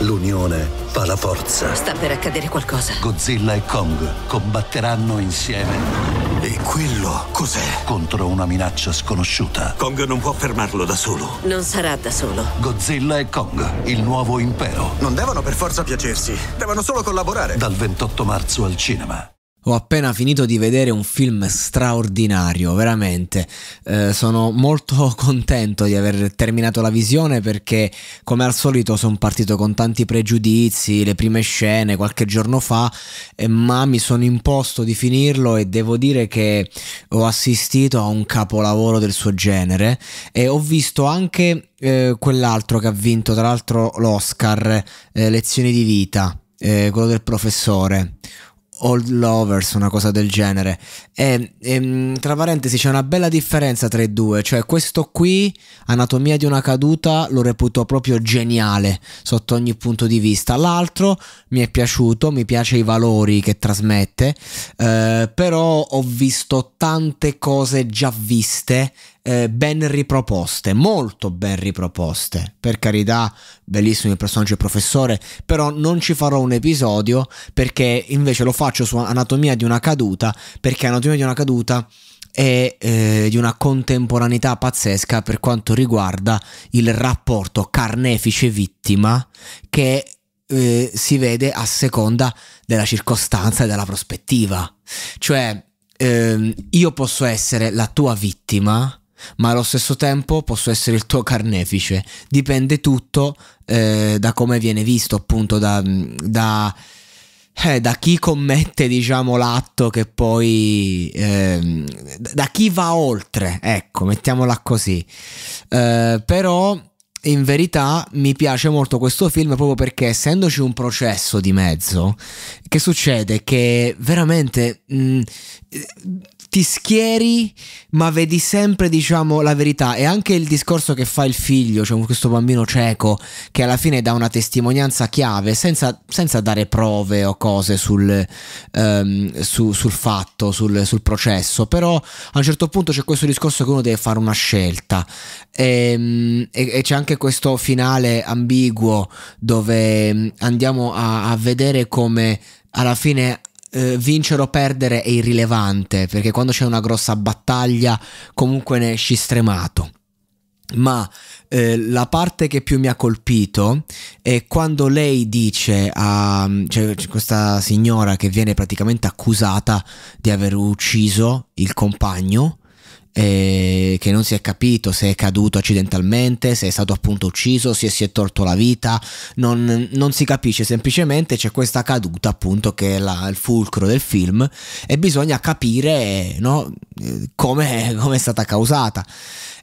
L'unione fa la forza. Sta per accadere qualcosa. Godzilla e Kong combatteranno insieme. E quello cos'è? Contro una minaccia sconosciuta. Kong non può fermarlo da solo. Non sarà da solo. Godzilla e Kong, il nuovo impero. Non devono per forza piacersi, devono solo collaborare. Dal 28 marzo al cinema. Ho appena finito di vedere un film straordinario, veramente. Eh, sono molto contento di aver terminato la visione perché, come al solito, sono partito con tanti pregiudizi, le prime scene qualche giorno fa, eh, ma mi sono imposto di finirlo e devo dire che ho assistito a un capolavoro del suo genere e ho visto anche eh, quell'altro che ha vinto, tra l'altro, l'Oscar, eh, Lezioni di vita, eh, quello del professore Old Lovers, una cosa del genere. E, e, ehm, tra parentesi c'è una bella differenza tra i due, cioè questo qui, Anatomia di una caduta, lo reputo proprio geniale sotto ogni punto di vista. L'altro mi è piaciuto, mi piace i valori che trasmette, eh, però ho visto tante cose già viste eh, ben riproposte, molto ben riproposte. Per carità, bellissimo il personaggio del professore, però non ci farò un episodio perché invece lo faccio su Anatomia di una caduta, perché Anatomia di una caduta è eh, di una contemporaneità pazzesca per quanto riguarda il rapporto carnefice-vittima che eh, si vede a seconda della circostanza e della prospettiva. Cioè, ehm, io posso essere la tua vittima ma allo stesso tempo posso essere il tuo carnefice. Dipende tutto eh, da come viene visto, appunto, da, mm, da, eh, da chi commette, diciamo, l'atto che poi... Eh, da chi va oltre, ecco, mettiamola così. Eh, però... In verità mi piace molto questo film proprio perché essendoci un processo di mezzo, che succede? Che veramente mh, mm, ti schieri, ma vedi sempre, diciamo, la verità. E anche il discorso che fa il figlio, cioè questo bambino cieco, che alla fine dà una testimonianza chiave, senza, senza dare prove o cose sul, um, su, sul fatto, sul, sul, processo. Però a un certo punto c'è questo discorso che uno deve fare una scelta. E, ehm, e, e c'è anche questo finale ambiguo dove ehm, andiamo a, a vedere come alla fine eh, vincere o perdere è irrilevante, perché quando c'è una grossa battaglia comunque ne esci stremato. Ma eh, la parte che più mi ha colpito è quando lei dice a cioè, questa signora che viene praticamente accusata di aver ucciso il compagno eh, che non si è capito se è caduto accidentalmente, se è stato appunto ucciso, se si è torto la vita, non, non si capisce semplicemente c'è questa caduta appunto che è la, il fulcro del film e bisogna capire no, eh, come, è stata causata.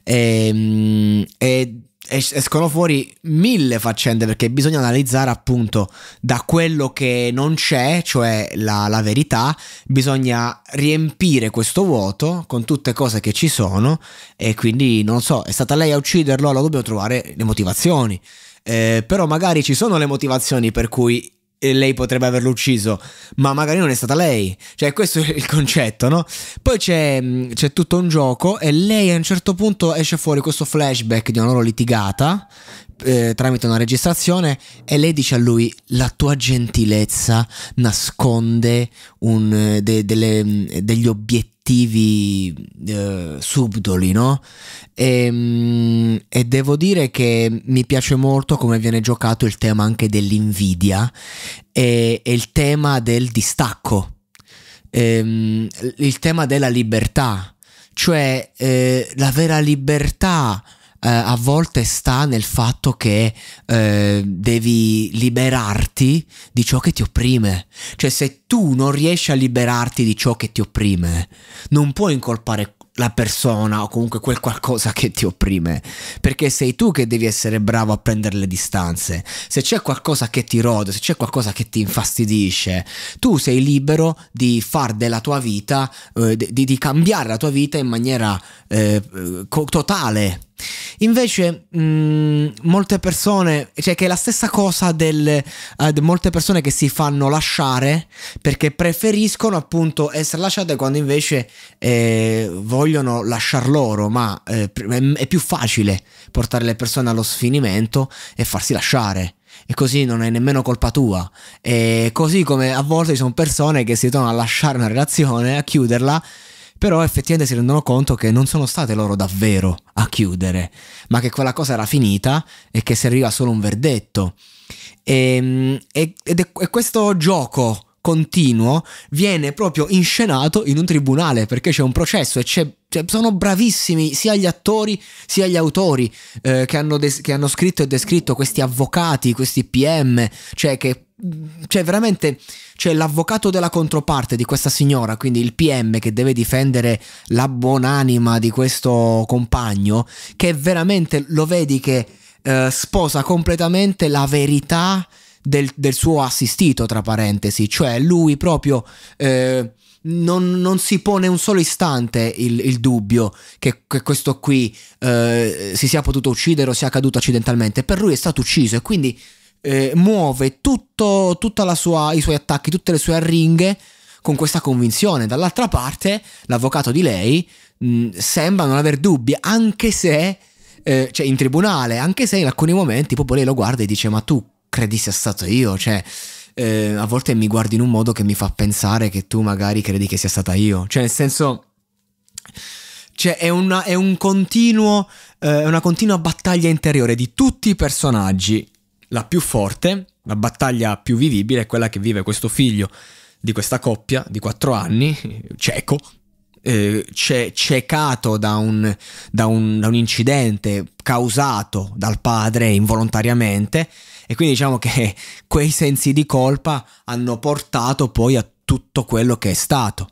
Ehm, e, e escono fuori mille faccende perché bisogna analizzare appunto da quello che non c'è, cioè la, la, verità, bisogna riempire questo vuoto con tutte cose che ci sono e quindi non so, è stata lei a ucciderlo, allora dobbiamo trovare le motivazioni. Eh, però magari ci sono le motivazioni per cui lei potrebbe averlo ucciso, ma magari non è stata lei. Cioè, questo è il concetto, no? Poi c'è, mm, c'è tutto un gioco e lei a un certo punto esce fuori questo flashback di una loro litigata eh, tramite una registrazione e lei dice a lui la tua gentilezza nasconde un, eh, de, delle, mm, degli obiettivi eh, subdoli no? E, ehm, e, devo dire che mi piace molto come viene giocato il tema anche dell'invidia e, e il tema del distacco ehm, il tema della libertà cioè eh, la vera libertà eh, a volte sta nel fatto che eh, devi liberarti di ciò che ti opprime. Cioè se tu non riesci a liberarti di ciò che ti opprime, non puoi incolpare la persona o comunque quel qualcosa che ti opprime, perché sei tu che devi essere bravo a prendere le distanze. Se c'è qualcosa che ti rode, se c'è qualcosa che ti infastidisce, tu sei libero di far della tua vita, eh, di, di, cambiare la tua vita in maniera eh, eh totale. Invece, mh, mm, molte persone, cioè che è la stessa cosa del uh, molte persone che si fanno lasciare perché preferiscono appunto essere lasciate quando invece eh, vogliono lasciar loro, ma eh, è più facile portare le persone allo sfinimento e farsi lasciare e così non è nemmeno colpa tua. E così come a volte ci sono persone che si trovano a lasciare una relazione, a chiuderla però effettivamente si rendono conto che non sono state loro davvero a chiudere, ma che quella cosa era finita e che serviva solo un verdetto. Ehm, e, ed è questo gioco continuo viene proprio inscenato in un tribunale perché c'è un processo e c'è cioè, sono bravissimi sia gli attori sia gli autori eh, che, hanno des- che, hanno scritto e descritto questi avvocati, questi PM, cioè che cioè veramente c'è cioè l'avvocato della controparte di questa signora, quindi il PM che deve difendere la buonanima di questo compagno, che veramente lo vedi che eh, sposa completamente la verità del, del suo assistito, tra parentesi, cioè lui proprio... Eh, non, non, si pone un solo istante il, il dubbio che, che, questo qui eh, si sia potuto uccidere o sia caduto accidentalmente. Per lui è stato ucciso e quindi eh, muove tutto, sua, i suoi attacchi, tutte le sue arringhe con questa convinzione. Dall'altra parte, l'avvocato di lei mh, mm, sembra non aver dubbi, anche se. Eh, cioè in tribunale, anche se in alcuni momenti proprio lei lo guarda e dice: Ma tu credi sia stato io, cioè eh, a volte mi guardi in un modo che mi fa pensare che tu magari credi che sia stata io, cioè nel senso... Cioè è una, è un continuo, eh, una continua battaglia interiore di tutti i personaggi. La più forte, la battaglia più vivibile è quella che vive questo figlio di questa coppia di 4 anni, cieco, eh, ciecato da un, da, un, da un incidente causato dal padre involontariamente e quindi diciamo che quei sensi di colpa hanno portato poi a tutto quello che è stato.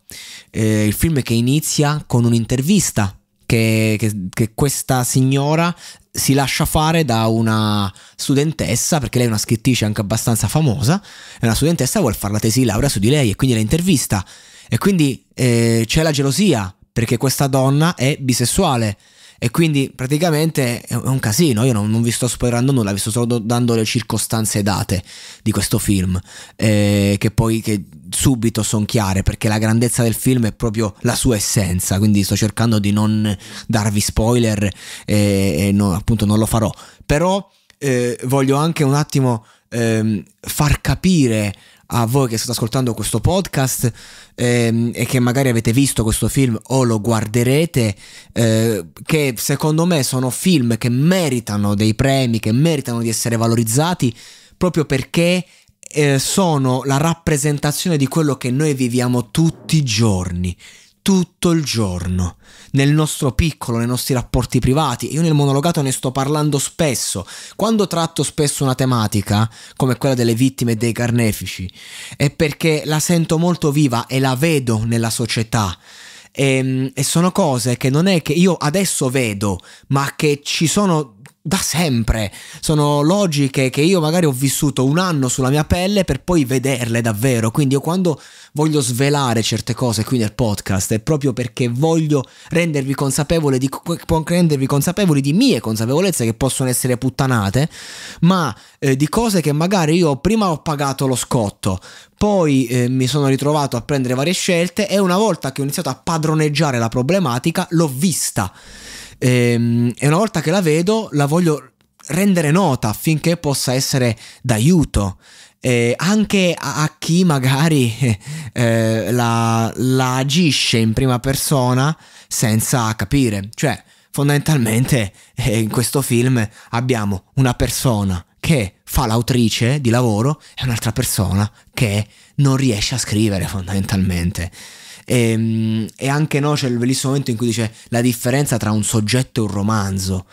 Eh, il film che inizia con un'intervista che, che, che, questa signora si lascia fare da una studentessa, perché lei è una scrittrice anche abbastanza famosa, e una studentessa vuole fare la tesi di laurea su di lei e quindi la intervista. E quindi eh, c'è la gelosia, perché questa donna è bisessuale e quindi praticamente è un casino, io non, non, vi sto spoilerando nulla, vi sto solo dando le circostanze date di questo film, eh, che poi che subito sono chiare, perché la grandezza del film è proprio la sua essenza, quindi sto cercando di non darvi spoiler e, eh, e no, appunto non lo farò. Però eh, voglio anche un attimo ehm, far capire a voi che state ascoltando questo podcast ehm, e che magari avete visto questo film o lo guarderete, eh, che secondo me sono film che meritano dei premi, che meritano di essere valorizzati proprio perché eh, sono la rappresentazione di quello che noi viviamo tutti i giorni tutto il giorno, nel nostro piccolo, nei nostri rapporti privati. Io nel monologato ne sto parlando spesso. Quando tratto spesso una tematica, come quella delle vittime e dei carnefici, è perché la sento molto viva e la vedo nella società. E, ehm, e sono cose che non è che io adesso vedo, ma che ci sono da sempre. Sono logiche che io magari ho vissuto un anno sulla mia pelle per poi vederle davvero. Quindi io quando voglio svelare certe cose qui nel podcast è proprio perché voglio rendervi consapevole di, rendervi consapevoli di mie consapevolezze che possono essere puttanate, ma eh, di cose che magari io prima ho pagato lo scotto, poi eh, mi sono ritrovato a prendere varie scelte e una volta che ho iniziato a padroneggiare la problematica l'ho vista. E, ehm, e una volta che la vedo, la voglio rendere nota affinché possa essere d'aiuto. Eh, anche a, a, chi magari eh, la, la, agisce in prima persona senza capire. Cioè, fondamentalmente eh, in questo film abbiamo una persona che fa l'autrice di lavoro e un'altra persona che non riesce a scrivere fondamentalmente. E, ehm, e anche no, c'è il bellissimo momento in cui dice la differenza tra un soggetto e un romanzo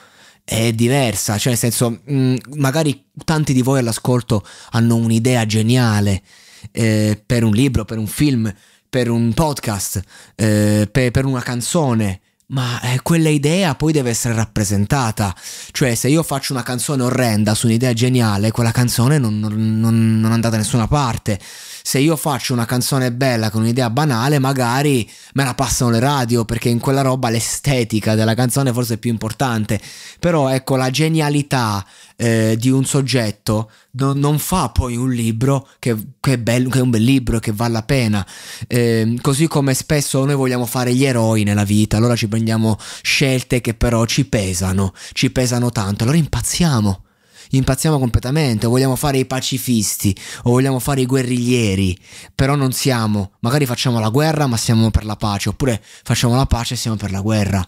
è diversa, cioè nel senso, mh, mm, magari tanti di voi all'ascolto hanno un'idea geniale eh, per un libro, per un film, per un podcast, eh, per, per, una canzone, ma eh, quella idea poi deve essere rappresentata. Cioè, se io faccio una canzone orrenda su un'idea geniale, quella canzone non, non, non, è andata da nessuna parte. Se io faccio una canzone bella con un'idea banale, magari me la passano le radio, perché in quella roba l'estetica della canzone forse è più importante. Però ecco, la genialità eh, di un soggetto no, non fa poi un libro che, che, è bello, che è un bel libro, e che vale la pena. Eh, così come spesso noi vogliamo fare gli eroi nella vita, allora ci prendiamo scelte che però ci pesano, ci pesano tanto, allora impazziamo impazziamo completamente, o vogliamo fare i pacifisti, o vogliamo fare i guerriglieri, però non siamo, magari facciamo la guerra ma siamo per la pace, oppure facciamo la pace e siamo per la guerra.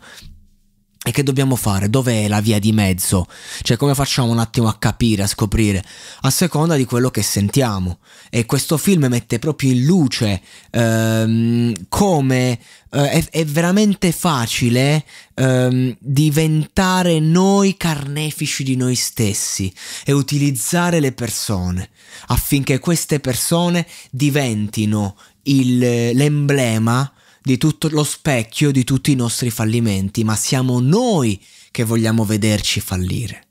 E che dobbiamo fare? Dov'è la via di mezzo? Cioè come facciamo un attimo a capire, a scoprire? A seconda di quello che sentiamo. E questo film mette proprio in luce ehm, come eh, è, è, veramente facile ehm, diventare noi carnefici di noi stessi e utilizzare le persone affinché queste persone diventino il, l'emblema di tutto lo specchio di tutti i nostri fallimenti, ma siamo noi che vogliamo vederci fallire.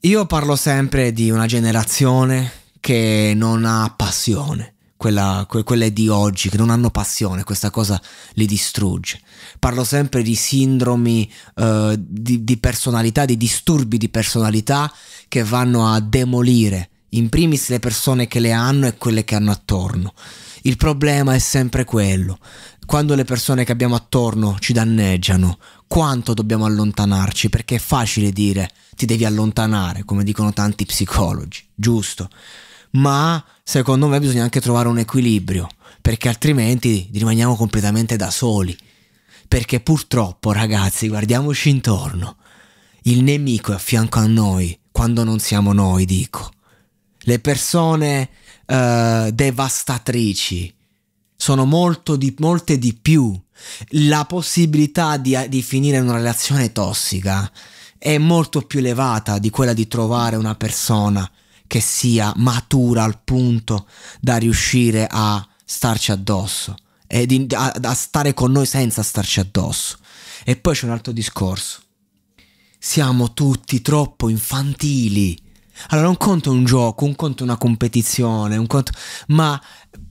Io parlo sempre di una generazione che non ha passione, quella, que, quelle di oggi che non hanno passione, questa cosa li distrugge. Parlo sempre di sindromi eh, di, di personalità, di disturbi di personalità che vanno a demolire in primis le persone che le hanno e quelle che hanno attorno. Il problema è sempre quello. Quando le persone che abbiamo attorno ci danneggiano, quanto dobbiamo allontanarci? Perché è facile dire ti devi allontanare, come dicono tanti psicologi, giusto? Ma secondo me bisogna anche trovare un equilibrio, perché altrimenti rimaniamo completamente da soli. Perché purtroppo, ragazzi, guardiamoci intorno. Il nemico è a fianco a noi, quando non siamo noi, dico le persone uh, devastatrici sono molto di, molte di più. La possibilità di, di finire in una relazione tossica è molto più elevata di quella di trovare una persona che sia matura al punto da riuscire a starci addosso e di, a, a stare con noi senza starci addosso. E poi c'è un altro discorso. Siamo tutti troppo infantili allora, un conto è un gioco, un conto è una competizione, un conto... ma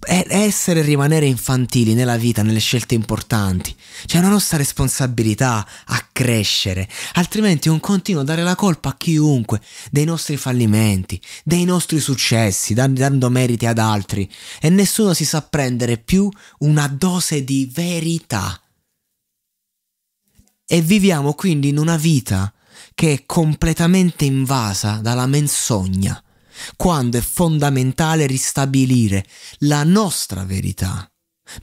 essere e rimanere infantili nella vita, nelle scelte importanti. C'è cioè, una nostra responsabilità a crescere, altrimenti è un continuo dare la colpa a chiunque dei nostri fallimenti, dei nostri successi, dando meriti ad altri e nessuno si sa prendere più una dose di verità. E viviamo quindi in una vita che è completamente invasa dalla menzogna, quando è fondamentale ristabilire la nostra verità,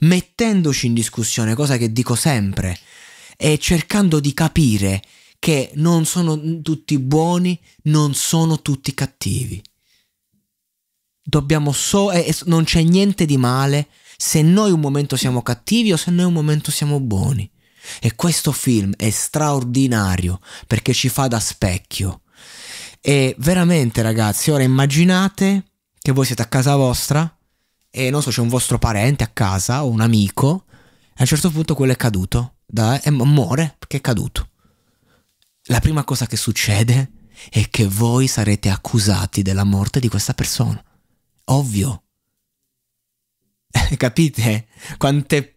mettendoci in discussione, cosa che dico sempre, e cercando di capire che non sono tutti buoni, non sono tutti cattivi. Dobbiamo so- e non c'è niente di male se noi un momento siamo cattivi o se noi un momento siamo buoni. E questo film è straordinario perché ci fa da specchio. E veramente ragazzi, ora immaginate che voi siete a casa vostra e non so, c'è un vostro parente a casa o un amico e a un certo punto quello è caduto da, e muore perché è caduto. La prima cosa che succede è che voi sarete accusati della morte di questa persona. Ovvio. Capite quante